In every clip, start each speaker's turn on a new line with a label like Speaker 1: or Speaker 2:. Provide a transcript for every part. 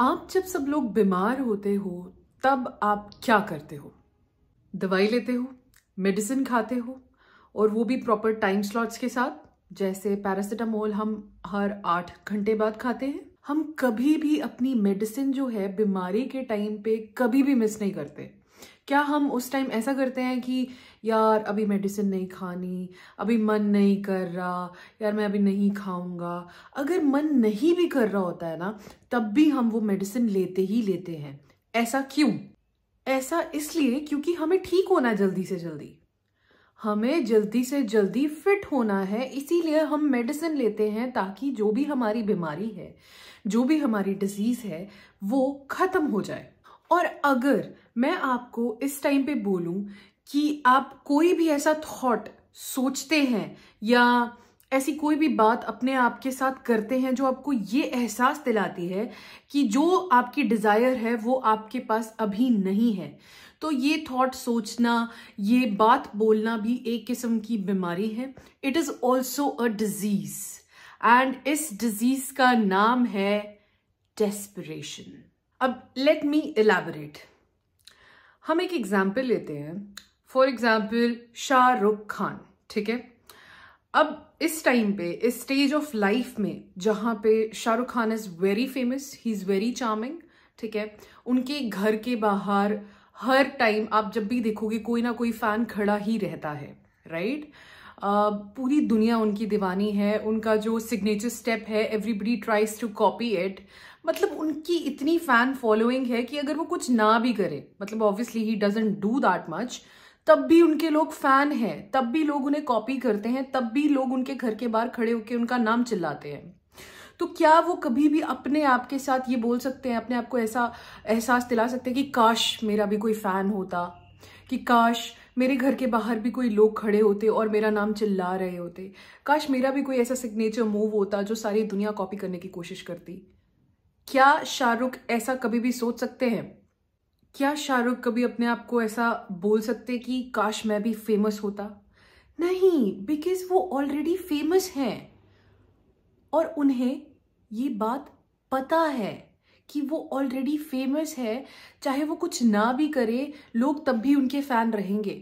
Speaker 1: आप जब सब लोग बीमार होते हो तब आप क्या करते हो दवाई लेते हो मेडिसिन खाते हो और वो भी प्रॉपर टाइम स्लॉट्स के साथ जैसे पैरासीटामोल हम हर आठ घंटे बाद खाते हैं हम कभी भी अपनी मेडिसिन जो है बीमारी के टाइम पे कभी भी मिस नहीं करते क्या हम उस टाइम ऐसा करते हैं कि यार अभी मेडिसिन नहीं खानी अभी मन नहीं कर रहा यार मैं अभी नहीं खाऊंगा अगर मन नहीं भी कर रहा होता है ना तब भी हम वो मेडिसिन लेते ही लेते हैं ऐसा क्यों ऐसा इसलिए क्योंकि हमें ठीक होना है जल्दी से जल्दी हमें जल्दी से जल्दी फिट होना है इसीलिए हम मेडिसिन लेते हैं ताकि जो भी हमारी बीमारी है जो भी हमारी डिजीज़ है वो ख़त्म हो जाए और अगर मैं आपको इस टाइम पे बोलूं कि आप कोई भी ऐसा थॉट सोचते हैं या ऐसी कोई भी बात अपने आप के साथ करते हैं जो आपको ये एहसास दिलाती है कि जो आपकी डिज़ायर है वो आपके पास अभी नहीं है तो ये थॉट सोचना ये बात बोलना भी एक किस्म की बीमारी है it is also a disease and इस डिजीज़ का नाम है डेस्परेशन अब लेट मी एलैबोरेट हम एक एग्जाम्पल लेते हैं फॉर एग्जाम्पल शाहरुख खान ठीक है अब इस टाइम पे इस स्टेज ऑफ लाइफ में जहाँ पे Shahrukh Khan is very famous he is very charming ठीक है उनके घर के बाहर हर टाइम आप जब भी देखोगे कोई ना कोई फ़ैन खड़ा ही रहता है राइट right? Uh, पूरी दुनिया उनकी दीवानी है उनका जो सिग्नेचर स्टेप है everybody tries to copy it मतलब उनकी इतनी फ़ैन फॉलोइंग है कि अगर वो कुछ ना भी करे मतलब obviously he doesn't do that much तब भी उनके लोग फैन हैं तब भी लोग उन्हें कॉपी करते हैं तब भी लोग उनके घर के बाहर खड़े होकर उनका नाम चिल्लाते हैं तो क्या वो कभी भी अपने आप के साथ ये बोल सकते हैं अपने आप को ऐसा एहसास दिला सकते हैं कि काश मेरा भी कोई फैन होता कि काश मेरे घर के बाहर भी कोई लोग खड़े होते और मेरा नाम चिल्ला रहे होते काश मेरा भी कोई ऐसा सिग्नेचर मूव होता जो सारी दुनिया कॉपी करने की कोशिश करती क्या शाहरुख ऐसा कभी भी सोच सकते हैं क्या शाहरुख कभी अपने आप को ऐसा बोल सकते कि काश मैं भी फेमस होता नहीं बिकॉज वो ऑलरेडी फेमस हैं और उन्हें ये बात पता है कि वो ऑलरेडी फेमस है चाहे वो कुछ ना भी करे लोग तब भी उनके फैन रहेंगे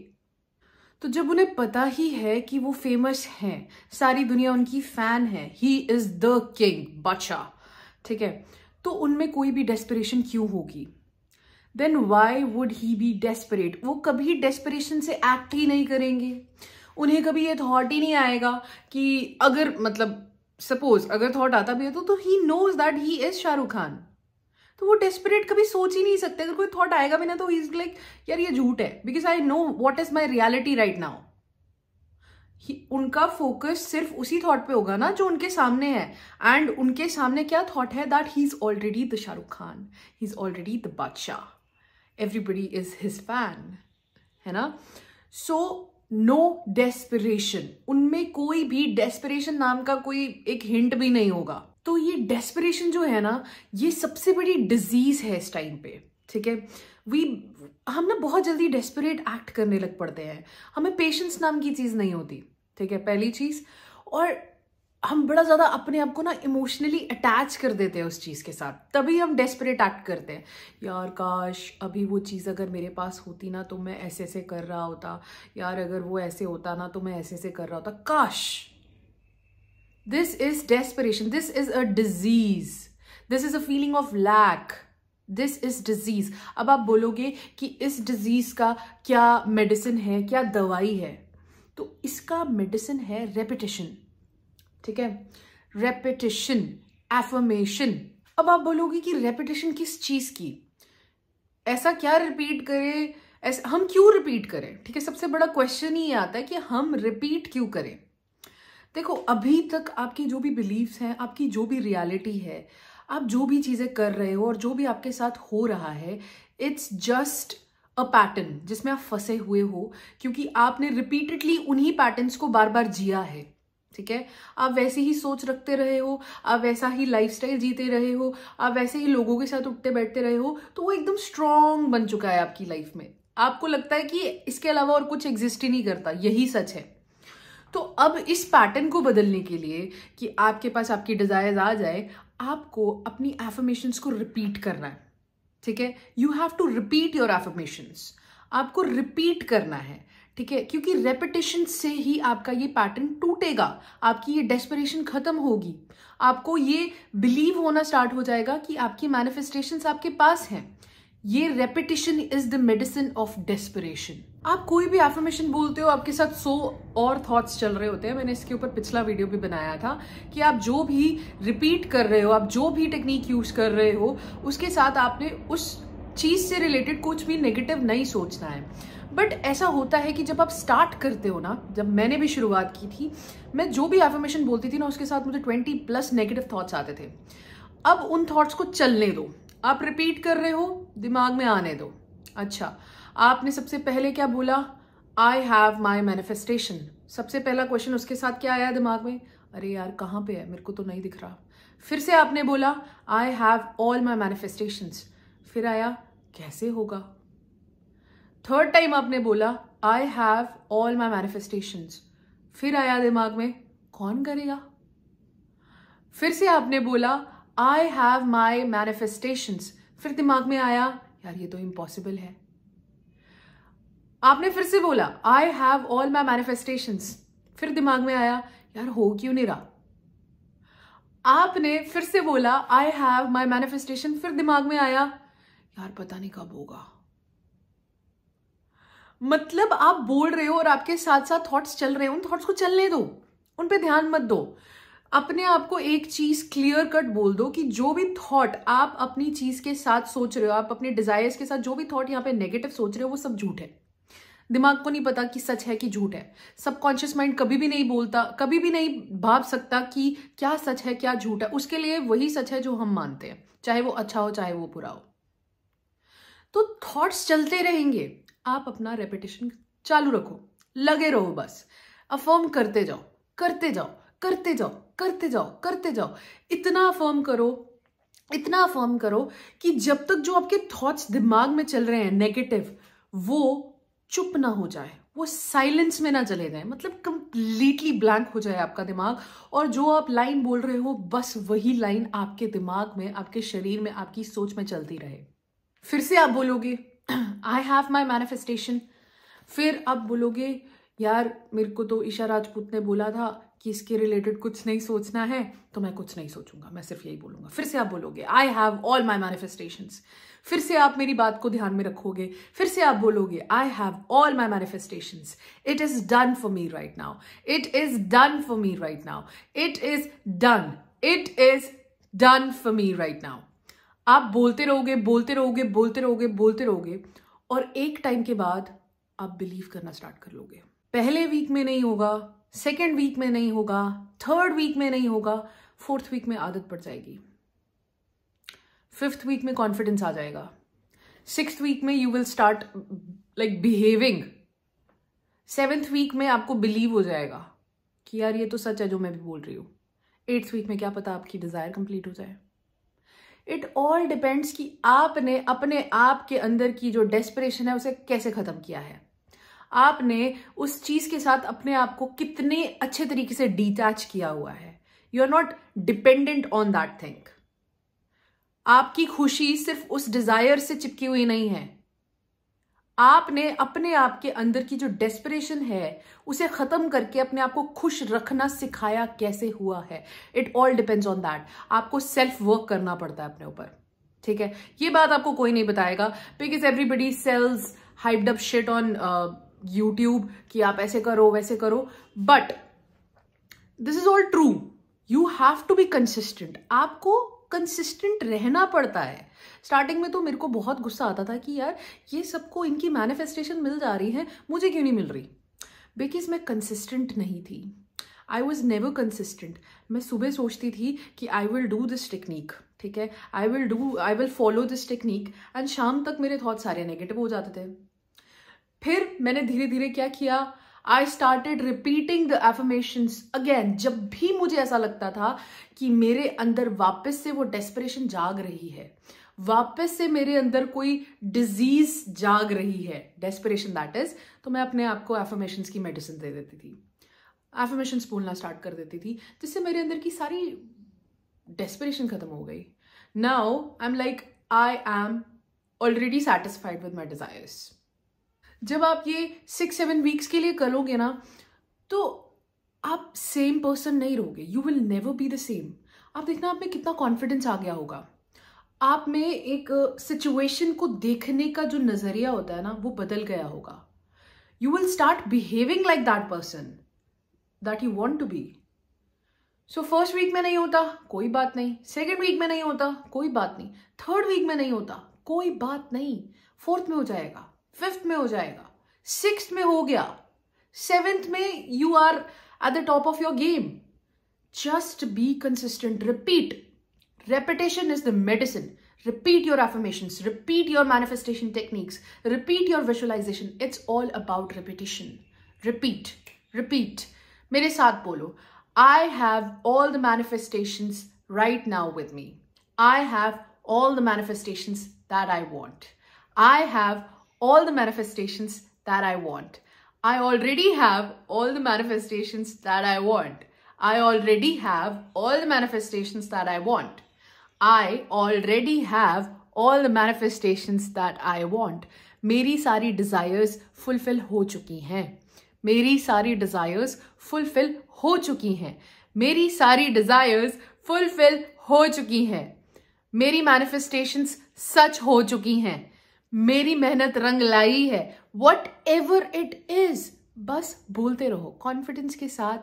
Speaker 1: तो जब उन्हें पता ही है कि वो फेमस हैं सारी दुनिया उनकी फैन है ही इज द किंग बादशाह ठीक है तो उनमें कोई भी डेस्परेशन क्यों होगी then why would he be desperate वो कभी डेस्परेशन से एक्ट ही नहीं करेंगे उन्हें कभी ये थॉट ही नहीं आएगा कि अगर मतलब सपोज अगर थॉट आता भी है तो he knows that he is Shahrukh Khan तो वो डेस्परेट कभी सोच ही नहीं सकते अगर कोई थॉट आएगा भी ना तो ही इज लाइक यार ये झूठ है because I know what is my reality right now उनका फोकस सिर्फ उसी थॉट पे होगा ना जो उनके सामने है एंड उनके सामने क्या थॉट है that he is already the Shahrukh Khan he is already the Badshah everybody is his fan है ना सो नो डेस्परेशन उनमें कोई भी डेस्परेशन नाम का कोई एक हिंट भी नहीं होगा तो ये डेस्परेशन जो है ना ये सबसे बड़ी डिजीज है इस टाइम पे ठीक है वी हम ना बहुत जल्दी डेस्परेट एक्ट करने लग पड़ते हैं हमें पेशेंस नाम की चीज़ नहीं होती ठीक है पहली चीज़ और हम बड़ा ज़्यादा अपने आप को ना इमोशनली अटैच कर देते हैं उस चीज़ के साथ तभी हम डेस्परेट एक्ट करते हैं यार काश अभी वो चीज़ अगर मेरे पास होती ना तो मैं ऐसे ऐसे कर रहा होता यार अगर वो ऐसे होता ना तो मैं ऐसे ऐसे कर रहा होता काश this is desperation this is a disease this is a feeling of lack this is disease अब आप बोलोगे कि इस डिजीज का क्या मेडिसिन है क्या दवाई है तो इसका मेडिसिन है रेपिटेशन ठीक है रेपिटेशन एफर्मेशन अब आप बोलोगे कि रेपिटेशन किस चीज़ की ऐसा क्या रिपीट करें ऐसा हम क्यों रिपीट करें ठीक है सबसे बड़ा क्वेश्चन ही आता है कि हम रिपीट क्यों करें देखो अभी तक आपकी जो भी बिलीव्स हैं आपकी जो भी रियलिटी है आप जो भी चीज़ें कर रहे हो और जो भी आपके साथ हो रहा है इट्स जस्ट अ पैटर्न जिसमें आप फंसे हुए हो क्योंकि आपने रिपीटेडली उन्हीं पैटर्न्स को बार बार जिया है ठीक है आप वैसे ही सोच रखते रहे हो आप वैसा ही लाइफस्टाइल जीते रहे हो आप वैसे ही लोगों के साथ उठते बैठते रहे हो तो वो एकदम स्ट्रांग बन चुका है आपकी लाइफ में आपको लगता है कि इसके अलावा और कुछ एग्जिस्ट ही नहीं करता यही सच है तो अब इस पैटर्न को बदलने के लिए कि आपके पास आपकी डिजायर्स आ जाए आपको अपनी एफर्मेशंस को रिपीट करना है ठीक है you have to repeat your affirmations आपको रिपीट करना है ठीक है क्योंकि रेपिटेशन से ही आपका ये पैटर्न टूटेगा आपकी ये डेस्परेशन खत्म होगी आपको ये बिलीव होना स्टार्ट हो जाएगा कि आपकी मैनिफेस्टेशंस आपके पास हैं ये repetition is the medicine of desperation आप कोई भी एफर्मेशन बोलते हो आपके साथ सो और थॉट्स चल रहे होते हैं मैंने इसके ऊपर पिछला वीडियो भी बनाया था कि आप जो भी रिपीट कर रहे हो आप जो भी टेक्निक यूज कर रहे हो उसके साथ आपने उस चीज से रिलेटेड कुछ भी नेगेटिव नहीं सोचना है बट ऐसा होता है कि जब आप स्टार्ट करते हो ना जब मैंने भी शुरुआत की थी मैं जो भी एफर्मेशन बोलती थी ना उसके साथ मुझे ट्वेंटी प्लस नेगेटिव थॉट्स आते थे अब उन थॉट्स को चलने दो आप रिपीट कर रहे हो दिमाग में आने दो अच्छा आपने सबसे पहले क्या बोला आई हैव माई मैनिफेस्टेशन सबसे पहला क्वेश्चन उसके साथ क्या आया दिमाग में अरे यार कहाँ पे है मेरे को तो नहीं दिख रहा फिर से आपने बोला I have all my manifestations फिर आया कैसे होगा थर्ड टाइम आपने बोला I have all my manifestations फिर आया दिमाग में कौन करेगा फिर से आपने बोला आई हैव माई मैनिफेस्टेशंस फिर दिमाग में आया यार ये तो इम्पॉसिबल है आपने फिर से बोला I have all my manifestation फिर दिमाग में आया यार हो क्यों नहीं रहा आपने फिर से बोला आई हैव माई मैनिफेस्टेशन फिर दिमाग में आया यार पता नहीं कब होगा मतलब आप बोल रहे हो और आपके साथ साथ थॉट्स चल रहे हो उन थॉट्स को चलने दो उन पे ध्यान मत दो अपने आप को एक चीज क्लियर कट बोल दो कि जो भी थॉट आप अपनी चीज के साथ सोच रहे हो आप अपने डिजायर्स के साथ जो भी थॉट यहां पे नेगेटिव सोच रहे हो वो सब झूठ है दिमाग को नहीं पता कि सच है कि झूठ है सबकॉन्शियस माइंड कभी भी नहीं बोलता कभी भी नहीं भाप सकता कि क्या सच है क्या झूठ है उसके लिए वही सच है जो हम मानते हैं चाहे वो अच्छा हो चाहे वो बुरा हो तो थॉट्स चलते रहेंगे आप अपना रेपिटेशन चालू रखो लगे रहो बस अफर्म करते जाओ करते जाओ करते जाओ करते जाओ करते जाओ इतना अफर्म करो इतना अफर्म करो कि जब तक जो आपके थॉट्स दिमाग में चल रहे हैं नेगेटिव वो चुप ना हो जाए वो साइलेंस में ना चले जाए मतलब कंप्लीटली ब्लैंक हो जाए आपका दिमाग और जो आप लाइन बोल रहे हो बस वही लाइन आपके दिमाग में आपके शरीर में आपकी सोच में चलती रहे फिर से आप बोलोगे आई हैव माई मैनिफेस्टेशन फिर आप बोलोगे यार मेरे को तो ईशा राजपूत ने बोला था कि इसके रिलेटेड कुछ नहीं सोचना है तो मैं कुछ नहीं सोचूंगा मैं सिर्फ यही बोलूंगा फिर से आप बोलोगे I have all my manifestation फिर से आप मेरी बात को ध्यान में रखोगे फिर से आप बोलोगे I have all my manifestation it is done for me right now it is done for me right now it is done it is done for me right now आप बोलते रहोगे बोलते रहोगे बोलते रहोगे बोलते रहोगे और एक टाइम के बाद आप बिलीव करना स्टार्ट कर लोगे पहले वीक में नहीं होगा सेकेंड वीक में नहीं होगा थर्ड वीक में नहीं होगा फोर्थ वीक में आदत पड़ जाएगी फिफ्थ वीक में कॉन्फिडेंस आ जाएगा सिक्स वीक में you will start like behaving seventh week में आपको बिलीव हो जाएगा कि यार ये तो सच है जो मैं भी बोल रही हूं एट्थ वीक में क्या पता आपकी डिज़ायर कंप्लीट हो जाए इट ऑल डिपेंड्स कि आपने अपने आप के अंदर की जो डेस्परेशन है उसे कैसे ख़त्म किया है आपने उस चीज के साथ अपने आप को कितने अच्छे तरीके से डिटैच किया हुआ है you are not dependent on that thing आपकी खुशी सिर्फ उस डिजायर से चिपकी हुई नहीं है आपने अपने आप के अंदर की जो डेस्परेशन है उसे खत्म करके अपने आप को खुश रखना सिखाया कैसे हुआ है it all depends on that आपको सेल्फ वर्क करना पड़ता है अपने ऊपर ठीक है ये बात आपको कोई नहीं बताएगा because everybody sells hyped up shit shit on YouTube कि आप ऐसे करो वैसे करो but this is all true you have to be consistent आपको कंसिस्टेंट रहना पड़ता है स्टार्टिंग में तो मेरे को बहुत गुस्सा आता था कि यार ये सबको इनकी मैनिफेस्टेशन मिल जा रही है मुझे क्यों नहीं मिल रही बिकॉज मैं कंसिस्टेंट नहीं थी आई वॉज नेवर कंसिस्टेंट मैं सुबह सोचती थी कि I will do this technique ठीक है I will do I will follow this technique and शाम तक मेरे थॉट सारे नेगेटिव हो जाते थे फिर मैंने धीरे धीरे क्या किया I started repeating the affirmation again जब भी मुझे ऐसा लगता था कि मेरे अंदर वापस से वो डेस्परेशन जाग रही है वापस से मेरे अंदर कोई डिजीज जाग रही है डेस्परेशन दैट इज तो मैं अपने आप को एफर्मेशन की मेडिसिन दे देती थी एफर्मेशन बोलना स्टार्ट कर देती थी जिससे मेरे अंदर की सारी डेस्परेशन खत्म हो गई now I am like I am already satisfied with my desires जब आप ये सिक्स सेवन वीक्स के लिए करोगे ना तो आप सेम पर्सन नहीं रहोगे you will never be the same आप देखना आप में कितना कॉन्फिडेंस आ गया होगा आप में एक सिचुएशन को देखने का जो नज़रिया होता है ना वो बदल गया होगा you will start behaving like that person that you want to be so first week में नहीं होता कोई बात नहीं सेकेंड वीक में नहीं होता कोई बात नहीं थर्ड वीक में नहीं होता कोई बात नहीं फोर्थ में हो जाएगा फिफ्थ में हो जाएगा सिक्स में हो गया सेवेंथ में you are at the top of your game just be consistent repeat repetition is the medicine repeat your affirmation repeat your manifestation techniques repeat your visualisation it's all about repetition repeat repeat मेरे साथ बोलो I have all the manifestation right now with me I have all the manifestation that I want I have all the manifestations that I want. I already have all the manifestations that I want. I already have all the manifestations that I want. I already have all the manifestations that I want. मेरी सारी desires fulfill हो चुकी हैं मेरी सारी desires fulfill हो चुकी हैं मेरी सारी desires fulfill हो चुकी हैं मेरी manifestations सच हो चुकी हैं मेरी मेहनत रंग लाई है वट एवर इट इज बस बोलते रहो कॉन्फिडेंस के साथ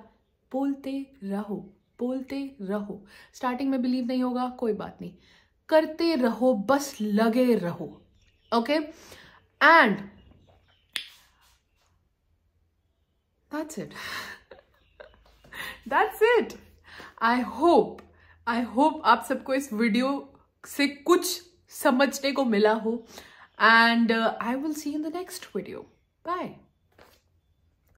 Speaker 1: बोलते रहो बोलते रहो स्टार्टिंग में बिलीव नहीं होगा कोई बात नहीं करते रहो बस लगे रहो okay and that's it that's it I hope I hope आप सबको इस वीडियो से कुछ समझने को मिला हो and uh, I will see you in the next video. Bye.